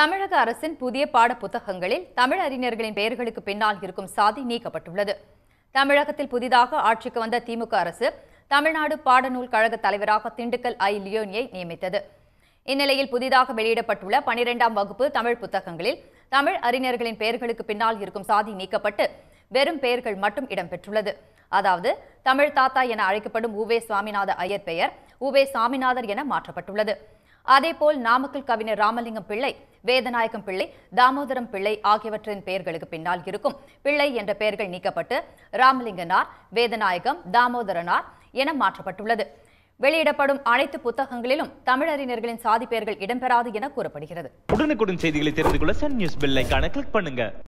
தமிழக அரசின் புதிய பாட புத்தகங்களில் தமிழ் அறிஞர்களின் பெயர்களுக்கு பின்னால் இருக்கும் சாதி நீக்கப்பட்டுள்ளது தமிழகத்தில் புதிதாக ஆட்சிக்கு வந்த திமுக அரசு தமிழ்நாடு பாடநூல் கழக தலைவராக திண்டுக்கல் ஐ லியோனியை நியமித்தது இந்நிலையில் புதிதாக வெளியிடப்பட்டுள்ள பனிரெண்டாம் வகுப்பு தமிழ் புத்தகங்களில் தமிழ் அறிஞர்களின் பெயர்களுக்கு பின்னால் இருக்கும் சாதி நீக்கப்பட்டு வெறும் பெயர்கள் மட்டும் இடம்பெற்றுள்ளது அதாவது தமிழ் தாத்தா என அழைக்கப்படும் உவே சுவாமிநாத ஐயர் பெயர் உவே சாமிநாதர் என மாற்றப்பட்டுள்ளது அதேபோல் நாமக்கல் கவிஞர் ராமலிங்கம் பிள்ளை வேதநாயகம் பிள்ளை தாமோதரம் பிள்ளை ஆகியவற்றின் பெயர்களுக்கு பின்னால் இருக்கும் பிள்ளை என்ற பெயர்கள் நீக்கப்பட்டு ராமலிங்கனார் வேதநாயகம் தாமோதரனார் என மாற்றப்பட்டுள்ளது வெளியிடப்படும் அனைத்து புத்தகங்களிலும் தமிழறிஞர்களின் சாதி பெயர்கள் இடம்பெறாது என கூறப்படுகிறது உடனுக்குடன் செய்திகளை தெரிந்து கொள்ள சன் நியூஸ் கிளிக் பண்ணுங்க